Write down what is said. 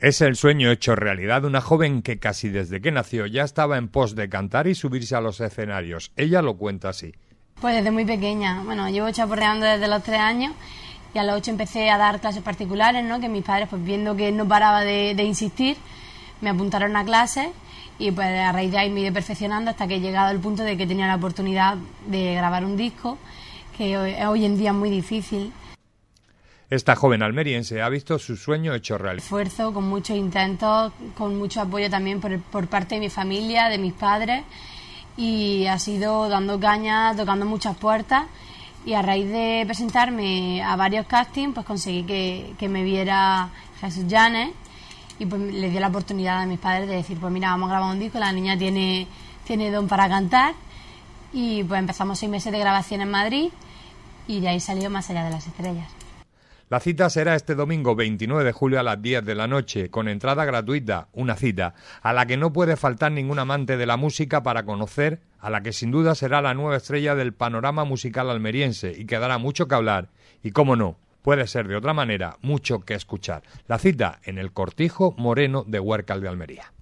Es el sueño hecho realidad de una joven que casi desde que nació ya estaba en pos de cantar y subirse a los escenarios. Ella lo cuenta así. Pues desde muy pequeña. Bueno, llevo chaporreando desde los tres años y a los ocho empecé a dar clases particulares, ¿no? Que mis padres, pues viendo que no paraba de, insistir, me apuntaron a clases y pues a raíz de ahí me iré perfeccionando hasta que he llegado al punto de que tenía la oportunidad de grabar un disco, que hoy en día es muy difícil esta joven almeriense ha visto su sueño hecho realidad. Esfuerzo, con muchos intentos, con mucho apoyo también por, parte de mi familia, de mis padres, y ha sido dando caña, tocando muchas puertas y a raíz de presentarme a varios castings, pues conseguí que, me viera Jesús Llanes y pues le dio la oportunidad a mis padres de decir, pues mira, vamos a grabar un disco, la niña tiene, tiene don para cantar y pues empezamos seis meses de grabación en Madrid y de ahí salió Más allá de las estrellas. La cita será este domingo 29 de julio a las 10 de la noche, con entrada gratuita, una cita, a la que no puede faltar ningún amante de la música para conocer a la que sin duda será la nueva estrella del panorama musical almeriense y que dará mucho que hablar y, cómo no, puede ser de otra manera mucho que escuchar. La cita en el Cortijo Moreno de Huércal de Almería.